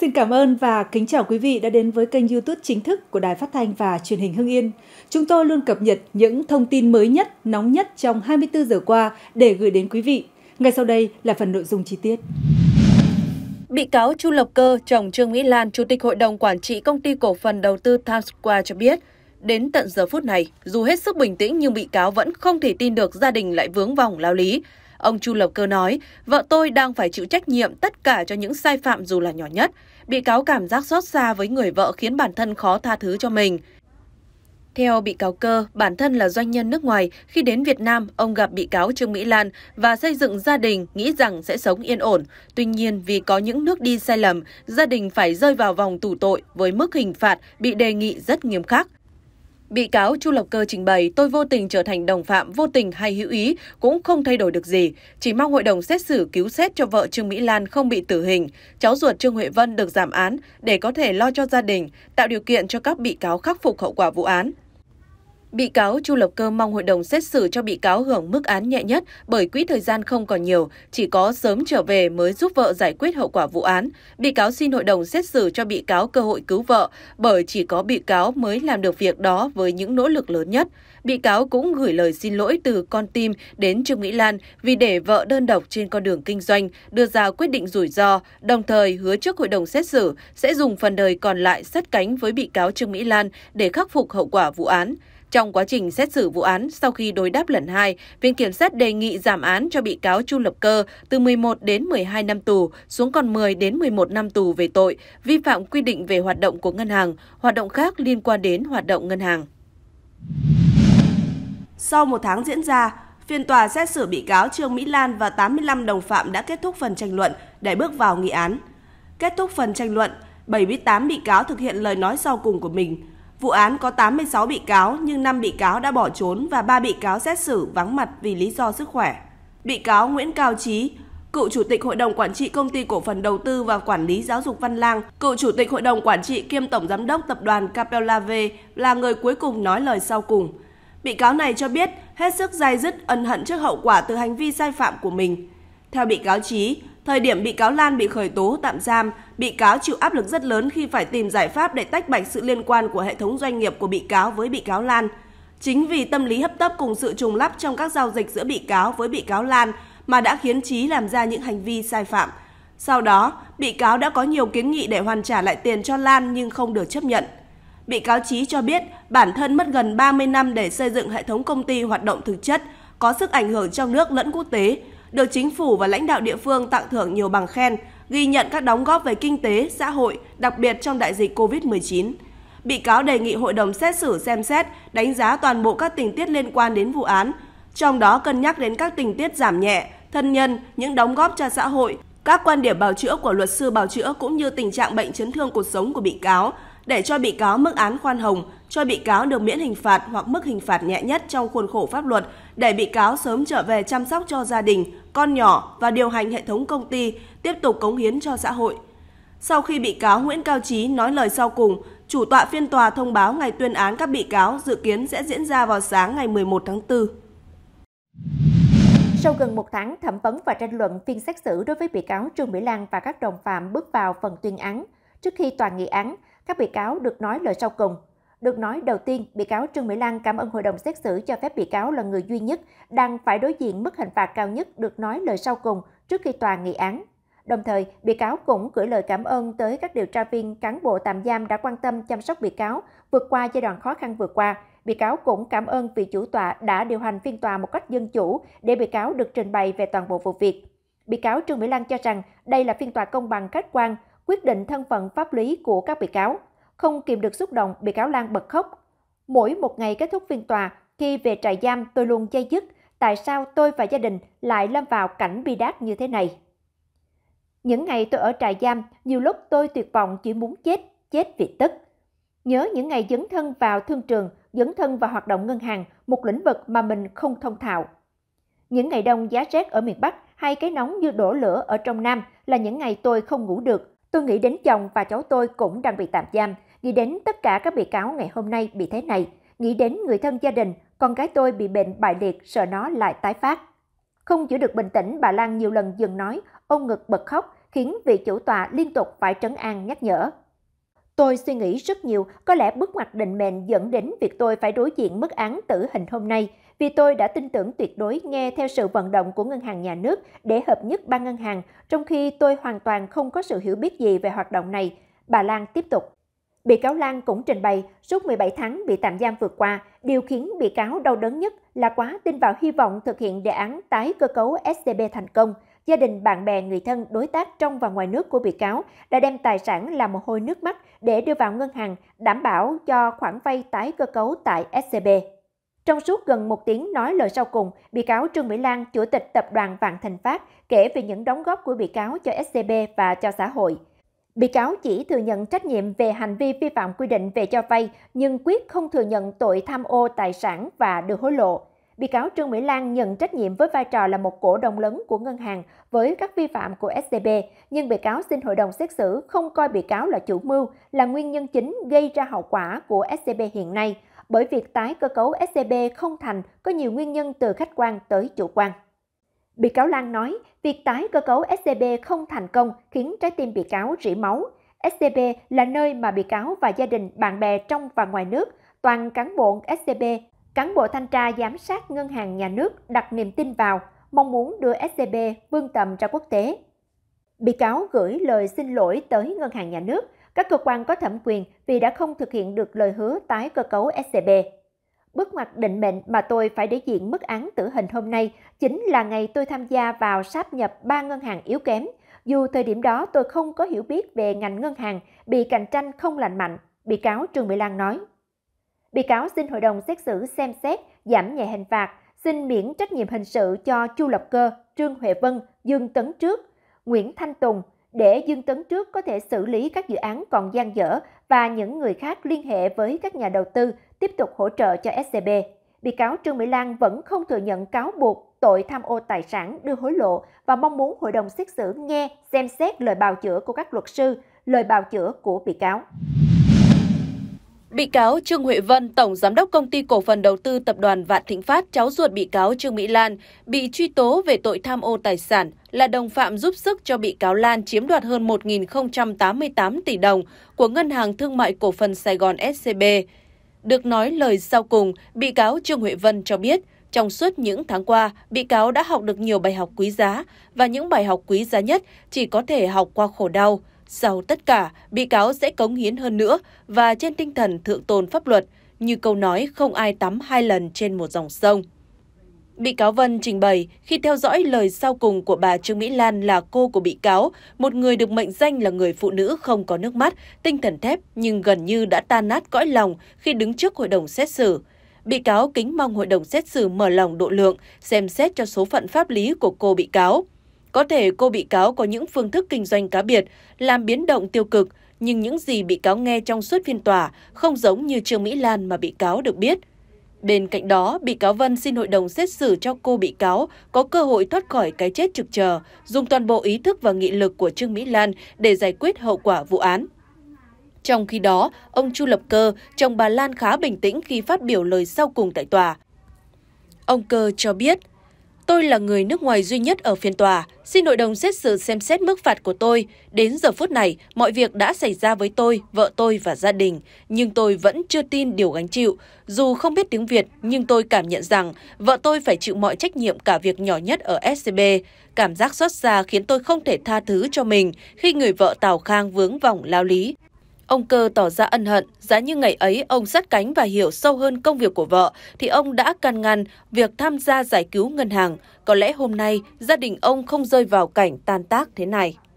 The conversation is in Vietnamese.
Xin cảm ơn và kính chào quý vị đã đến với kênh YouTube chính thức của Đài Phát thanh và Truyền hình Hưng Yên. Chúng tôi luôn cập nhật những thông tin mới nhất, nóng nhất trong 24 giờ qua để gửi đến quý vị. Ngay sau đây là phần nội dung chi tiết. Bị cáo Chu Lộc Cơ, chồng Trương Mỹ Lan, Chủ tịch Hội đồng Quản trị Công ty Cổ phần Đầu tư Times Square cho biết, đến tận giờ phút này, dù hết sức bình tĩnh nhưng bị cáo vẫn không thể tin được gia đình lại vướng vòng lao lý. Ông Chu Lập Cơ nói, vợ tôi đang phải chịu trách nhiệm tất cả cho những sai phạm dù là nhỏ nhất. Bị cáo cảm giác xót xa với người vợ khiến bản thân khó tha thứ cho mình. Theo bị cáo Cơ, bản thân là doanh nhân nước ngoài, khi đến Việt Nam, ông gặp bị cáo Trương Mỹ Lan và xây dựng gia đình, nghĩ rằng sẽ sống yên ổn. Tuy nhiên, vì có những nước đi sai lầm, gia đình phải rơi vào vòng tù tội với mức hình phạt bị đề nghị rất nghiêm khắc. Bị cáo Chu Lập Cơ trình bày, tôi vô tình trở thành đồng phạm vô tình hay hữu ý cũng không thay đổi được gì. Chỉ mong hội đồng xét xử cứu xét cho vợ Trương Mỹ Lan không bị tử hình, cháu ruột Trương Huệ Vân được giảm án để có thể lo cho gia đình, tạo điều kiện cho các bị cáo khắc phục hậu quả vụ án. Bị cáo Chu Lập Cơ mong hội đồng xét xử cho bị cáo hưởng mức án nhẹ nhất bởi quỹ thời gian không còn nhiều, chỉ có sớm trở về mới giúp vợ giải quyết hậu quả vụ án. Bị cáo xin hội đồng xét xử cho bị cáo cơ hội cứu vợ bởi chỉ có bị cáo mới làm được việc đó với những nỗ lực lớn nhất. Bị cáo cũng gửi lời xin lỗi từ con tim đến Trương Mỹ Lan vì để vợ đơn độc trên con đường kinh doanh, đưa ra quyết định rủi ro, đồng thời hứa trước hội đồng xét xử sẽ dùng phần đời còn lại sát cánh với bị cáo Trương Mỹ Lan để khắc phục hậu quả vụ án. Trong quá trình xét xử vụ án, sau khi đối đáp lần hai, Viện Kiểm sát đề nghị giảm án cho bị cáo Chu Lập Cơ từ 11 đến 12 năm tù xuống còn 10 đến 11 năm tù về tội vi phạm quy định về hoạt động của ngân hàng, hoạt động khác liên quan đến hoạt động ngân hàng. Sau một tháng diễn ra, phiên tòa xét xử bị cáo Trương Mỹ Lan và 85 đồng phạm đã kết thúc phần tranh luận để bước vào nghị án. Kết thúc phần tranh luận, 78 bị cáo thực hiện lời nói sau cùng của mình, Vụ án có 86 bị cáo nhưng 5 bị cáo đã bỏ trốn và 3 bị cáo xét xử vắng mặt vì lý do sức khỏe. Bị cáo Nguyễn Cao Trí, cựu chủ tịch hội đồng quản trị công ty cổ phần đầu tư và quản lý giáo dục Văn Lang, cựu chủ tịch hội đồng quản trị kiêm tổng giám đốc tập đoàn Capella Capellave là người cuối cùng nói lời sau cùng. Bị cáo này cho biết hết sức dai dứt ân hận trước hậu quả từ hành vi sai phạm của mình. Theo bị cáo Trí, Thời điểm bị cáo Lan bị khởi tố tạm giam, bị cáo chịu áp lực rất lớn khi phải tìm giải pháp để tách bạch sự liên quan của hệ thống doanh nghiệp của bị cáo với bị cáo Lan. Chính vì tâm lý hấp tấp cùng sự trùng lắp trong các giao dịch giữa bị cáo với bị cáo Lan mà đã khiến Chí làm ra những hành vi sai phạm. Sau đó, bị cáo đã có nhiều kiến nghị để hoàn trả lại tiền cho Lan nhưng không được chấp nhận. Bị cáo Chí cho biết bản thân mất gần 30 năm để xây dựng hệ thống công ty hoạt động thực chất, có sức ảnh hưởng trong nước lẫn quốc tế, được chính phủ và lãnh đạo địa phương tặng thưởng nhiều bằng khen, ghi nhận các đóng góp về kinh tế, xã hội, đặc biệt trong đại dịch COVID-19. Bị cáo đề nghị hội đồng xét xử xem xét, đánh giá toàn bộ các tình tiết liên quan đến vụ án, trong đó cân nhắc đến các tình tiết giảm nhẹ, thân nhân, những đóng góp cho xã hội, các quan điểm bào chữa của luật sư bào chữa cũng như tình trạng bệnh chấn thương cuộc sống của bị cáo, để cho bị cáo mức án khoan hồng, cho bị cáo được miễn hình phạt hoặc mức hình phạt nhẹ nhất trong khuôn khổ pháp luật để bị cáo sớm trở về chăm sóc cho gia đình, con nhỏ và điều hành hệ thống công ty tiếp tục cống hiến cho xã hội. Sau khi bị cáo Nguyễn Cao Chí nói lời sau cùng, chủ tọa phiên tòa thông báo ngày tuyên án các bị cáo dự kiến sẽ diễn ra vào sáng ngày 11 tháng 4. Sau gần một tháng thẩm vấn và tranh luận, phiên xét xử đối với bị cáo Trương Mỹ Lan và các đồng phạm bước vào phần tuyên án. Trước khi tòa nghị án, các bị cáo được nói lời sau cùng. Được nói, đầu tiên, bị cáo Trương Mỹ Lan cảm ơn hội đồng xét xử cho phép bị cáo là người duy nhất đang phải đối diện mức hình phạt cao nhất được nói lời sau cùng trước khi tòa nghị án. Đồng thời, bị cáo cũng gửi lời cảm ơn tới các điều tra viên cán bộ tạm giam đã quan tâm chăm sóc bị cáo vượt qua giai đoạn khó khăn vừa qua. Bị cáo cũng cảm ơn vị chủ tọa đã điều hành phiên tòa một cách dân chủ để bị cáo được trình bày về toàn bộ vụ việc. Bị cáo Trương Mỹ Lan cho rằng đây là phiên tòa công bằng khách quan, quyết định thân phận pháp lý của các bị cáo. Không kìm được xúc động, bị cáo Lan bật khóc. Mỗi một ngày kết thúc phiên tòa, khi về trại giam tôi luôn dây dứt, tại sao tôi và gia đình lại lâm vào cảnh bi đát như thế này. Những ngày tôi ở trại giam, nhiều lúc tôi tuyệt vọng chỉ muốn chết, chết vì tức. Nhớ những ngày dấn thân vào thương trường, dấn thân vào hoạt động ngân hàng, một lĩnh vực mà mình không thông thạo. Những ngày đông giá rét ở miền Bắc hay cái nóng như đổ lửa ở trong Nam là những ngày tôi không ngủ được. Tôi nghĩ đến chồng và cháu tôi cũng đang bị tạm giam, Nghĩ đến tất cả các bị cáo ngày hôm nay bị thế này, nghĩ đến người thân gia đình, con gái tôi bị bệnh bại liệt sợ nó lại tái phát. Không giữ được bình tĩnh, bà Lan nhiều lần dừng nói, ôm ngực bật khóc, khiến vị chủ tọa liên tục phải trấn an nhắc nhở. Tôi suy nghĩ rất nhiều, có lẽ bước mặt định mệnh dẫn đến việc tôi phải đối diện mức án tử hình hôm nay, vì tôi đã tin tưởng tuyệt đối nghe theo sự vận động của ngân hàng nhà nước để hợp nhất ba ngân hàng, trong khi tôi hoàn toàn không có sự hiểu biết gì về hoạt động này. Bà Lan tiếp tục. Bị cáo Lan cũng trình bày suốt 17 tháng bị tạm giam vượt qua, điều khiến bị cáo đau đớn nhất là quá tin vào hy vọng thực hiện đề án tái cơ cấu SCB thành công. Gia đình, bạn bè, người thân, đối tác trong và ngoài nước của bị cáo đã đem tài sản là mồ hôi nước mắt để đưa vào ngân hàng, đảm bảo cho khoản vay tái cơ cấu tại SCB. Trong suốt gần một tiếng nói lời sau cùng, bị cáo Trương Mỹ Lan, Chủ tịch Tập đoàn Vạn Thành Phát, kể về những đóng góp của bị cáo cho SCB và cho xã hội – Bị cáo chỉ thừa nhận trách nhiệm về hành vi vi phạm quy định về cho vay, nhưng quyết không thừa nhận tội tham ô tài sản và được hối lộ. Bị cáo Trương Mỹ Lan nhận trách nhiệm với vai trò là một cổ đông lớn của ngân hàng với các vi phạm của SCB, nhưng bị cáo xin hội đồng xét xử không coi bị cáo là chủ mưu, là nguyên nhân chính gây ra hậu quả của SCB hiện nay, bởi việc tái cơ cấu SCB không thành có nhiều nguyên nhân từ khách quan tới chủ quan. Bị cáo Lan nói, việc tái cơ cấu SCB không thành công khiến trái tim bị cáo rỉ máu. SCB là nơi mà bị cáo và gia đình, bạn bè trong và ngoài nước, toàn cán bộ SCB, cán bộ thanh tra giám sát ngân hàng nhà nước đặt niềm tin vào, mong muốn đưa SCB vươn tầm ra quốc tế. Bị cáo gửi lời xin lỗi tới ngân hàng nhà nước, các cơ quan có thẩm quyền vì đã không thực hiện được lời hứa tái cơ cấu SCB. Bước ngoặt định mệnh mà tôi phải đối diện mức án tử hình hôm nay chính là ngày tôi tham gia vào sáp nhập ba ngân hàng yếu kém. Dù thời điểm đó tôi không có hiểu biết về ngành ngân hàng, bị cạnh tranh không lành mạnh, bị cáo Trương Mỹ Lan nói. Bị cáo xin hội đồng xét xử xem xét, giảm nhẹ hình phạt, xin miễn trách nhiệm hình sự cho Chu Lập Cơ, Trương Huệ Vân, Dương Tấn Trước, Nguyễn Thanh Tùng, để Dương Tấn Trước có thể xử lý các dự án còn gian dở và những người khác liên hệ với các nhà đầu tư tiếp tục hỗ trợ cho SCB. Bị cáo Trương Mỹ Lan vẫn không thừa nhận cáo buộc tội tham ô tài sản đưa hối lộ và mong muốn hội đồng xét xử nghe xem xét lời bào chữa của các luật sư, lời bào chữa của bị cáo. Bị cáo Trương Huệ Vân, Tổng Giám đốc Công ty Cổ phần Đầu tư Tập đoàn Vạn Thịnh Phát, cháu ruột bị cáo Trương Mỹ Lan, bị truy tố về tội tham ô tài sản, là đồng phạm giúp sức cho bị cáo Lan chiếm đoạt hơn 1.088 tỷ đồng của Ngân hàng Thương mại Cổ phần Sài Gòn SCB. Được nói lời sau cùng, bị cáo Trương Huệ Vân cho biết, trong suốt những tháng qua, bị cáo đã học được nhiều bài học quý giá, và những bài học quý giá nhất chỉ có thể học qua khổ đau – sau tất cả, bị cáo sẽ cống hiến hơn nữa và trên tinh thần thượng tôn pháp luật, như câu nói không ai tắm hai lần trên một dòng sông. Bị cáo Vân trình bày khi theo dõi lời sau cùng của bà Trương Mỹ Lan là cô của bị cáo, một người được mệnh danh là người phụ nữ không có nước mắt, tinh thần thép nhưng gần như đã tan nát cõi lòng khi đứng trước hội đồng xét xử. Bị cáo kính mong hội đồng xét xử mở lòng độ lượng, xem xét cho số phận pháp lý của cô bị cáo. Có thể cô bị cáo có những phương thức kinh doanh cá biệt, làm biến động tiêu cực, nhưng những gì bị cáo nghe trong suốt phiên tòa không giống như Trương Mỹ Lan mà bị cáo được biết. Bên cạnh đó, bị cáo Vân xin hội đồng xét xử cho cô bị cáo có cơ hội thoát khỏi cái chết trực chờ, dùng toàn bộ ý thức và nghị lực của Trương Mỹ Lan để giải quyết hậu quả vụ án. Trong khi đó, ông Chu Lập Cơ, chồng bà Lan khá bình tĩnh khi phát biểu lời sau cùng tại tòa. Ông Cơ cho biết, Tôi là người nước ngoài duy nhất ở phiên tòa, xin hội đồng xét xử xem xét mức phạt của tôi. Đến giờ phút này, mọi việc đã xảy ra với tôi, vợ tôi và gia đình, nhưng tôi vẫn chưa tin điều gánh chịu. Dù không biết tiếng Việt, nhưng tôi cảm nhận rằng vợ tôi phải chịu mọi trách nhiệm cả việc nhỏ nhất ở SCB. Cảm giác xót xa khiến tôi không thể tha thứ cho mình khi người vợ Tào Khang vướng vòng lao lý. Ông Cơ tỏ ra ân hận, giá như ngày ấy ông sát cánh và hiểu sâu hơn công việc của vợ, thì ông đã can ngăn việc tham gia giải cứu ngân hàng. Có lẽ hôm nay gia đình ông không rơi vào cảnh tan tác thế này.